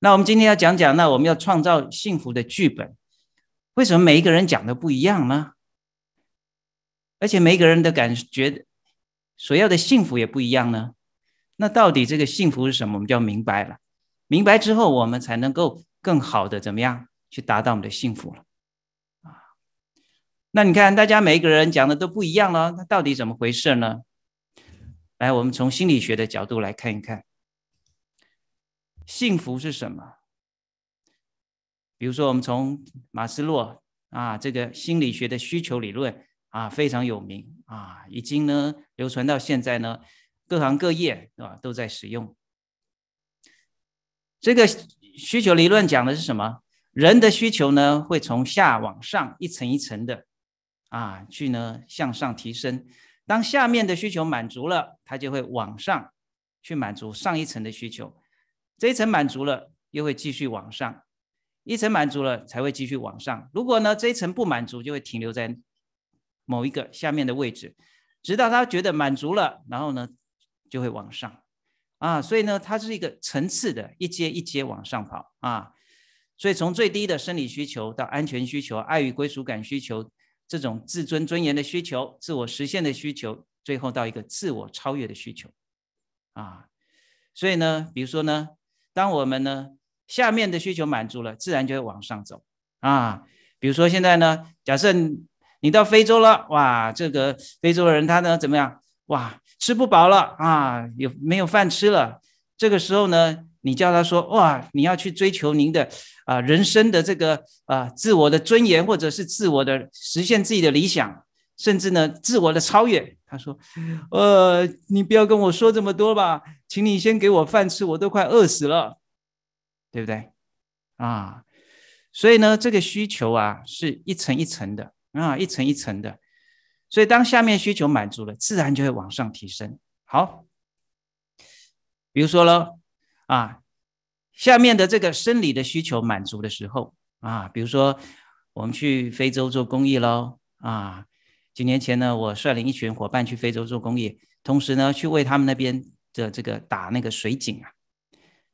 那我们今天要讲讲，那我们要创造幸福的剧本。为什么每一个人讲的不一样呢？而且每一个人的感觉、所要的幸福也不一样呢？那到底这个幸福是什么？我们就要明白了。明白之后，我们才能够更好的怎么样？去达到我们的幸福了啊！那你看，大家每一个人讲的都不一样了，那到底怎么回事呢？来，我们从心理学的角度来看一看，幸福是什么？比如说，我们从马斯洛啊这个心理学的需求理论啊，非常有名啊，已经呢流传到现在呢，各行各业啊都在使用。这个需求理论讲的是什么？人的需求呢，会从下往上一层一层的啊，去呢向上提升。当下面的需求满足了，他就会往上去满足上一层的需求。这一层满足了，又会继续往上。一层满足了，才会继续往上。如果呢这一层不满足，就会停留在某一个下面的位置，直到他觉得满足了，然后呢就会往上啊。所以呢，它是一个层次的，一阶一阶往上跑啊。所以，从最低的生理需求到安全需求、爱与归属感需求，这种自尊尊严的需求、自我实现的需求，最后到一个自我超越的需求，啊，所以呢，比如说呢，当我们呢下面的需求满足了，自然就会往上走啊。比如说现在呢，假设你到非洲了，哇，这个非洲人他呢怎么样？哇，吃不饱了啊，有没有饭吃了？这个时候呢，你叫他说哇，你要去追求您的啊人生的这个啊自我的尊严，或者是自我的实现自己的理想，甚至呢自我的超越。他说，呃，你不要跟我说这么多吧，请你先给我饭吃，我都快饿死了，对不对？啊，所以呢，这个需求啊是一层一层的啊一层一层的，所以当下面需求满足了，自然就会往上提升。好。比如说喽，啊，下面的这个生理的需求满足的时候啊，比如说我们去非洲做公益喽，啊，几年前呢，我率领一群伙伴去非洲做公益，同时呢，去为他们那边的这个打那个水井啊，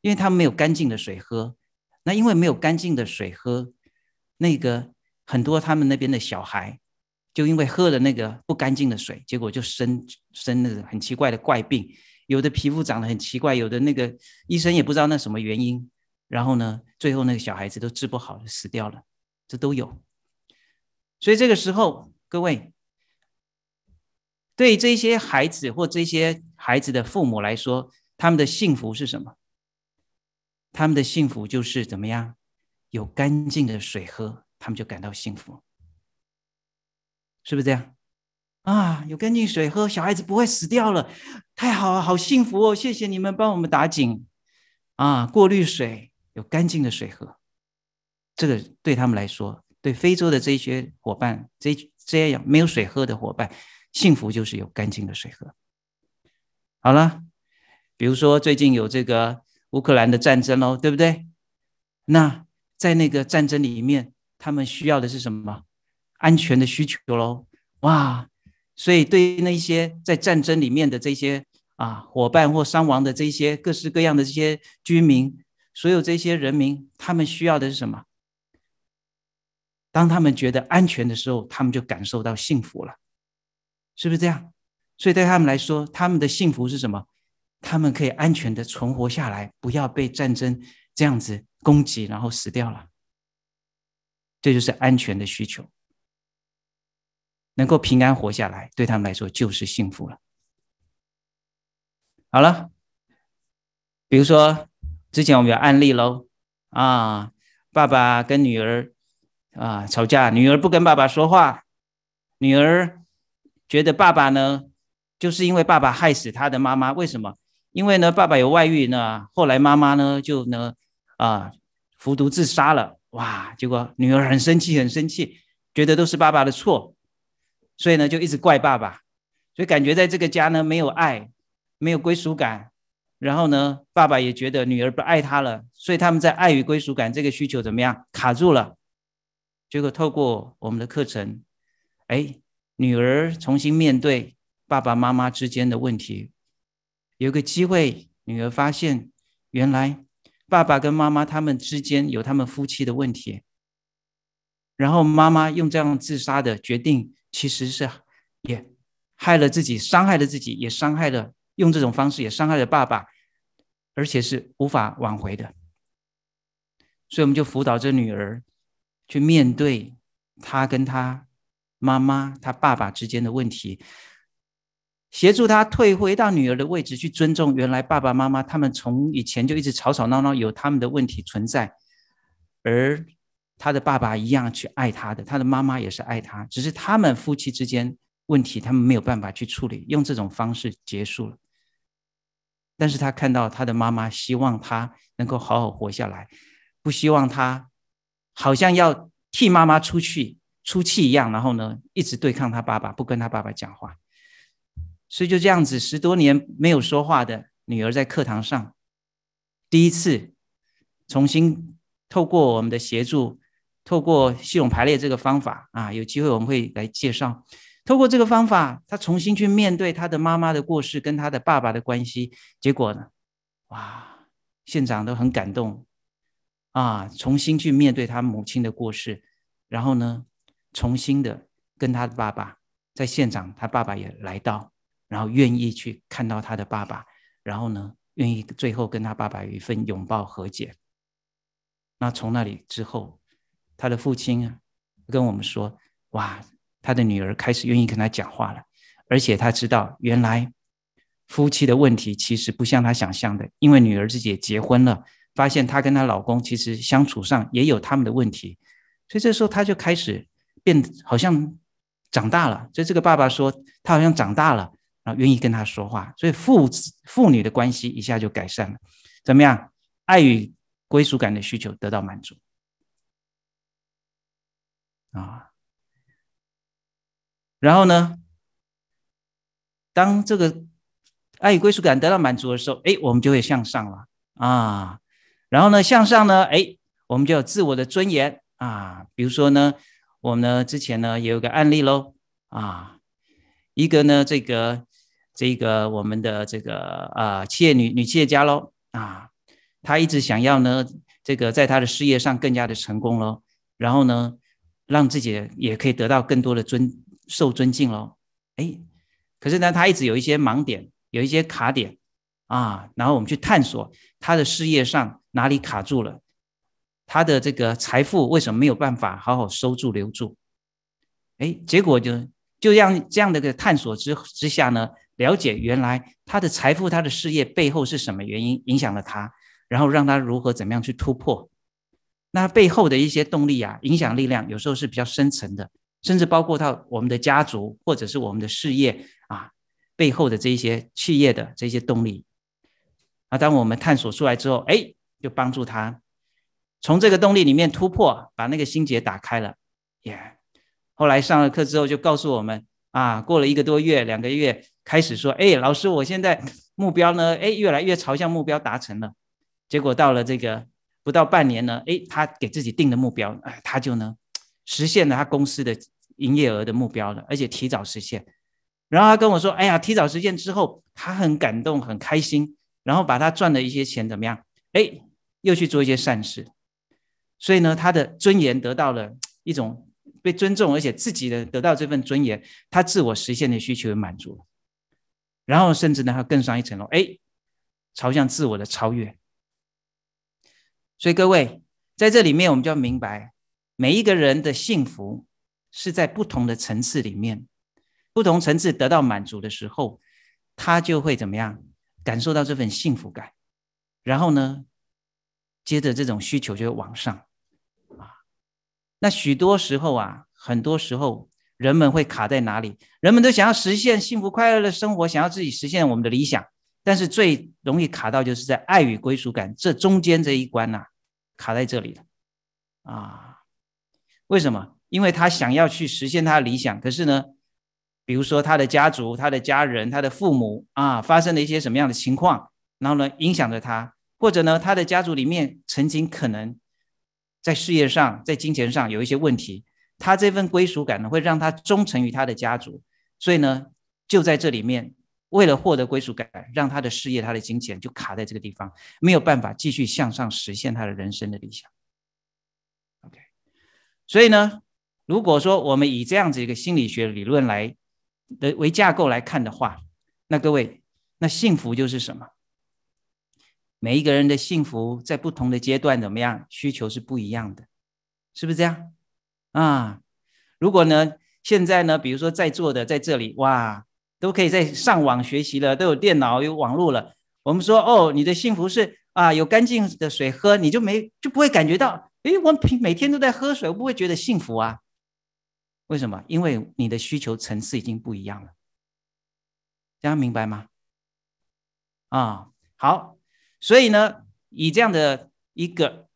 因为他们没有干净的水喝，那因为没有干净的水喝，那个很多他们那边的小孩。就因为喝了那个不干净的水，结果就生生那个很奇怪的怪病，有的皮肤长得很奇怪，有的那个医生也不知道那什么原因。然后呢，最后那个小孩子都治不好，死掉了。这都有。所以这个时候，各位对这些孩子或这些孩子的父母来说，他们的幸福是什么？他们的幸福就是怎么样有干净的水喝，他们就感到幸福。是不是这样啊？有干净水喝，小孩子不会死掉了，太好啊，好幸福哦！谢谢你们帮我们打井啊，过滤水，有干净的水喝，这个对他们来说，对非洲的这些伙伴，这这样没有水喝的伙伴，幸福就是有干净的水喝。好了，比如说最近有这个乌克兰的战争喽，对不对？那在那个战争里面，他们需要的是什么？安全的需求喽，哇！所以对于那些在战争里面的这些啊伙伴或伤亡的这些各式各样的这些居民，所有这些人民，他们需要的是什么？当他们觉得安全的时候，他们就感受到幸福了，是不是这样？所以对他们来说，他们的幸福是什么？他们可以安全的存活下来，不要被战争这样子攻击，然后死掉了。这就是安全的需求。能够平安活下来，对他们来说就是幸福了。好了，比如说之前我们有案例喽啊，爸爸跟女儿啊吵架，女儿不跟爸爸说话，女儿觉得爸爸呢，就是因为爸爸害死她的妈妈，为什么？因为呢，爸爸有外遇呢，后来妈妈呢就呢啊服毒自杀了，哇，结果女儿很生气，很生气，觉得都是爸爸的错。所以呢，就一直怪爸爸，所以感觉在这个家呢没有爱，没有归属感。然后呢，爸爸也觉得女儿不爱他了，所以他们在爱与归属感这个需求怎么样卡住了。结果透过我们的课程，哎，女儿重新面对爸爸妈妈之间的问题，有个机会，女儿发现原来爸爸跟妈妈他们之间有他们夫妻的问题。然后妈妈用这样自杀的决定。其实是也害了自己，伤害了自己，也伤害了用这种方式也伤害了爸爸，而且是无法挽回的。所以我们就辅导这女儿去面对她跟她妈妈、她爸爸之间的问题，协助她退回到女儿的位置，去尊重原来爸爸妈妈他们从以前就一直吵吵闹闹，有他们的问题存在，而。他的爸爸一样去爱他的，他的妈妈也是爱他，只是他们夫妻之间问题，他们没有办法去处理，用这种方式结束了。但是他看到他的妈妈希望他能够好好活下来，不希望他好像要替妈妈出去出气一样，然后呢一直对抗他爸爸，不跟他爸爸讲话，所以就这样子十多年没有说话的女儿，在课堂上第一次重新透过我们的协助。透过系统排列这个方法啊，有机会我们会来介绍。透过这个方法，他重新去面对他的妈妈的过世跟他的爸爸的关系，结果呢，哇，现场都很感动啊！重新去面对他母亲的过世，然后呢，重新的跟他的爸爸在现场，他爸爸也来到，然后愿意去看到他的爸爸，然后呢，愿意最后跟他爸爸有一份拥抱和解。那从那里之后。他的父亲啊，跟我们说：“哇，他的女儿开始愿意跟他讲话了，而且他知道原来夫妻的问题其实不像他想象的。因为女儿自己也结婚了，发现她跟她老公其实相处上也有他们的问题，所以这时候他就开始变，好像长大了。所以这个爸爸说，他好像长大了，然后愿意跟他说话，所以父子父女的关系一下就改善了。怎么样？爱与归属感的需求得到满足。”啊，然后呢，当这个爱与归属感得到满足的时候，哎，我们就会向上了啊。然后呢，向上呢，哎，我们就有自我的尊严啊。比如说呢，我们呢之前呢也有个案例喽啊，一个呢这个这个我们的这个啊企业女女企业家喽啊，她一直想要呢这个在她的事业上更加的成功喽，然后呢。让自己也可以得到更多的尊受尊敬喽，哎，可是呢，他一直有一些盲点，有一些卡点啊，然后我们去探索他的事业上哪里卡住了，他的这个财富为什么没有办法好好收住留住？哎，结果就就让这样的一个探索之之下呢，了解原来他的财富、他的事业背后是什么原因影响了他，然后让他如何怎么样去突破。那背后的一些动力啊，影响力量有时候是比较深层的，甚至包括到我们的家族或者是我们的事业啊背后的这一些企业的这些动力啊。当我们探索出来之后，哎，就帮助他从这个动力里面突破，把那个心结打开了。耶！后来上了课之后，就告诉我们啊，过了一个多月、两个月，开始说：“哎，老师，我现在目标呢，哎，越来越朝向目标达成了。”结果到了这个。不到半年呢，哎，他给自己定的目标，哎，他就呢实现了他公司的营业额的目标了，而且提早实现。然后他跟我说，哎呀，提早实现之后，他很感动，很开心。然后把他赚的一些钱怎么样？哎，又去做一些善事。所以呢，他的尊严得到了一种被尊重，而且自己的得到这份尊严，他自我实现的需求也满足了。然后甚至呢，他更上一层楼，哎，朝向自我的超越。所以各位，在这里面，我们就要明白，每一个人的幸福是在不同的层次里面，不同层次得到满足的时候，他就会怎么样感受到这份幸福感，然后呢，接着这种需求就会往上，啊，那许多时候啊，很多时候人们会卡在哪里？人们都想要实现幸福快乐的生活，想要自己实现我们的理想。但是最容易卡到就是在爱与归属感这中间这一关呐，卡在这里了啊？为什么？因为他想要去实现他的理想，可是呢，比如说他的家族、他的家人、他的父母啊，发生了一些什么样的情况，然后呢影响着他，或者呢，他的家族里面曾经可能在事业上、在金钱上有一些问题，他这份归属感呢会让他忠诚于他的家族，所以呢，就在这里面。为了获得归属感，让他的事业、他的金钱就卡在这个地方，没有办法继续向上实现他的人生的理想。OK，所以呢，如果说我们以这样子一个心理学理论来的为架构来看的话，那各位，那幸福就是什么？每一个人的幸福在不同的阶段怎么样，需求是不一样的，是不是这样？啊，如果呢，现在呢，比如说在座的在这里，哇！都可以在上网学习了，都有电脑有网络了。我们说哦，你的幸福是啊，有干净的水喝，你就没就不会感觉到。诶，我平每天都在喝水，我不会觉得幸福啊？为什么？因为你的需求层次已经不一样了。大家明白吗？啊，好。所以呢，以这样的一个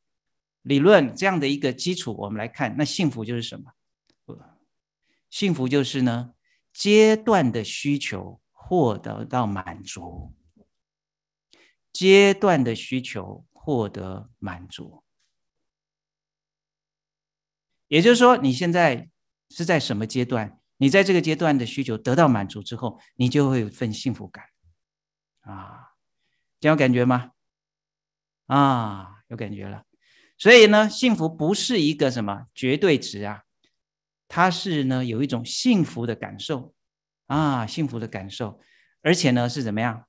理论，这样的一个基础，我们来看，那幸福就是什么？幸福就是呢。阶段的需求获得到满足，阶段的需求获得满足，也就是说，你现在是在什么阶段？你在这个阶段的需求得到满足之后，你就会有份幸福感。啊，这有感觉吗？啊，有感觉了。所以呢，幸福不是一个什么绝对值啊。他是呢，有一种幸福的感受啊，幸福的感受，而且呢是怎么样？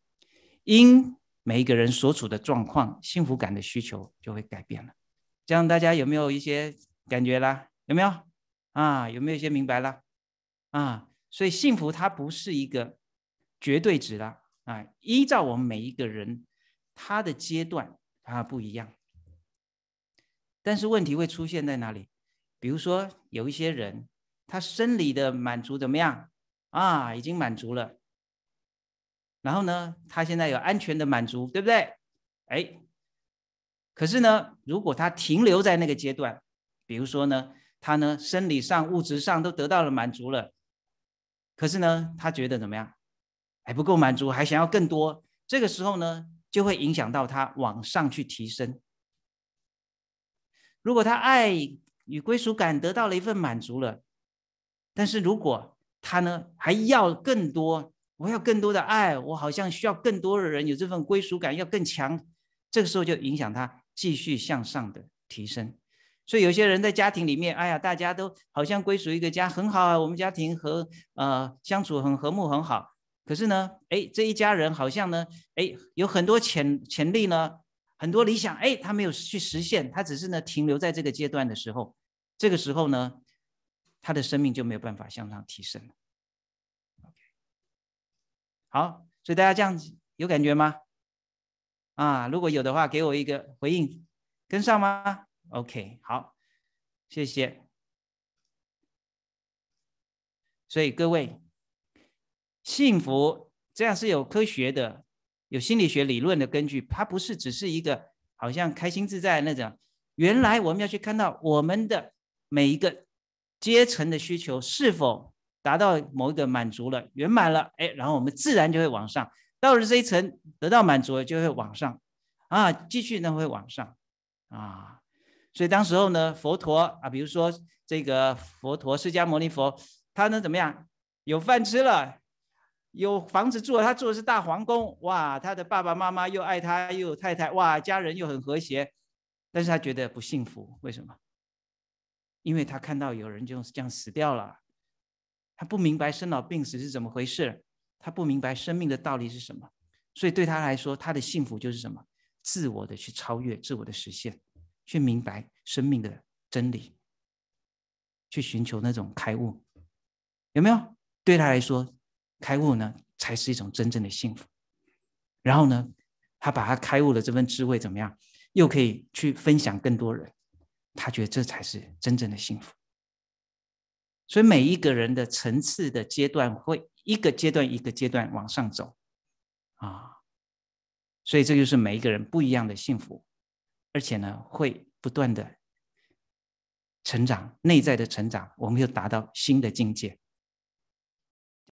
因每一个人所处的状况，幸福感的需求就会改变了。这样大家有没有一些感觉啦？有没有啊？有没有一些明白了啊？所以幸福它不是一个绝对值啦，啊，依照我们每一个人他的阶段它不一样。但是问题会出现在哪里？比如说，有一些人，他生理的满足怎么样啊？已经满足了。然后呢，他现在有安全的满足，对不对？哎，可是呢，如果他停留在那个阶段，比如说呢，他呢生理上、物质上都得到了满足了，可是呢，他觉得怎么样？还不够满足，还想要更多。这个时候呢，就会影响到他往上去提升。如果他爱。与归属感得到了一份满足了，但是如果他呢还要更多，我要更多的爱，我好像需要更多的人有这份归属感，要更强，这个时候就影响他继续向上的提升。所以有些人在家庭里面，哎呀，大家都好像归属一个家很好啊，我们家庭和呃相处很和睦很好，可是呢，哎，这一家人好像呢，哎，有很多潜潜力呢。很多理想，哎，他没有去实现，他只是呢停留在这个阶段的时候，这个时候呢，他的生命就没有办法向上提升了。OK，好，所以大家这样子有感觉吗？啊，如果有的话，给我一个回应，跟上吗？OK，好，谢谢。所以各位，幸福这样是有科学的。有心理学理论的根据，它不是只是一个好像开心自在那种。原来我们要去看到我们的每一个阶层的需求是否达到某一个满足了、圆满了，哎，然后我们自然就会往上。到了这一层得到满足，了，就会往上啊，继续呢会往上啊。所以当时候呢，佛陀啊，比如说这个佛陀释迦牟尼佛，他能怎么样？有饭吃了。有房子住，他住的是大皇宫。哇，他的爸爸妈妈又爱他，又有太太，哇，家人又很和谐。但是他觉得不幸福，为什么？因为他看到有人就是这样死掉了，他不明白生老病死是怎么回事，他不明白生命的道理是什么。所以对他来说，他的幸福就是什么？自我的去超越，自我的实现，去明白生命的真理，去寻求那种开悟，有没有？对他来说。开悟呢，才是一种真正的幸福。然后呢，他把他开悟的这份智慧怎么样，又可以去分享更多人，他觉得这才是真正的幸福。所以每一个人的层次的阶段，会一个阶段一个阶段往上走啊。所以这就是每一个人不一样的幸福，而且呢，会不断的成长，内在的成长，我们又达到新的境界。